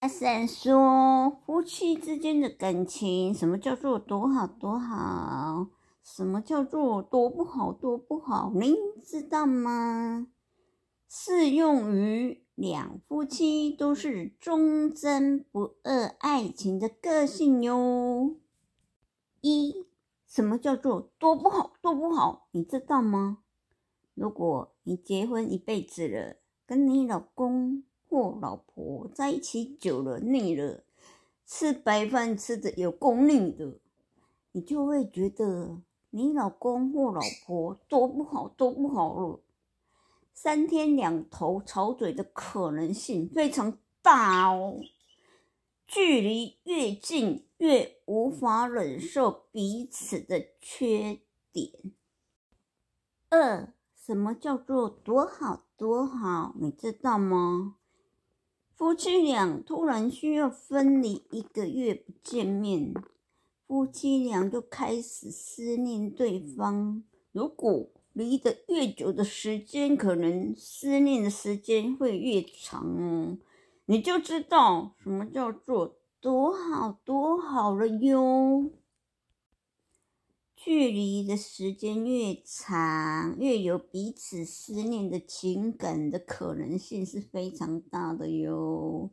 阿三说，夫妻之间的感情，什么叫做多好多好？什么叫做多不好多不好？您知道吗？适用于两夫妻都是忠贞不二爱情的个性哟。一，什么叫做多不好多不好？你知道吗？如果你结婚一辈子了，跟你老公。或老婆在一起久了腻了，吃白饭吃的有功腻的，你就会觉得你老公或老婆多不好多不好了，三天两头吵嘴的可能性非常大哦。距离越近越无法忍受彼此的缺点。二，什么叫做多好多好？你知道吗？夫妻俩突然需要分离一个月不见面，夫妻俩就开始思念对方。如果离得越久的时间，可能思念的时间会越长哦。你就知道什么叫做多好多好了哟。距离的时间越长，越有彼此思念的情感的可能性是非常大的哟。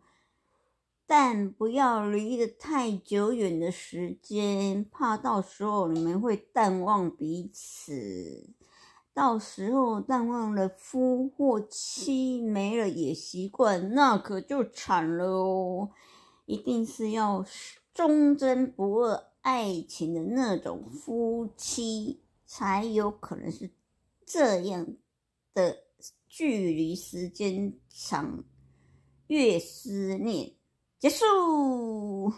但不要离得太久远的时间，怕到时候你们会淡忘彼此。到时候淡忘了夫或妻没了也习惯，那可就惨了哦。一定是要忠贞不二。爱情的那种夫妻才有可能是这样的距离，时间长越思念，结束。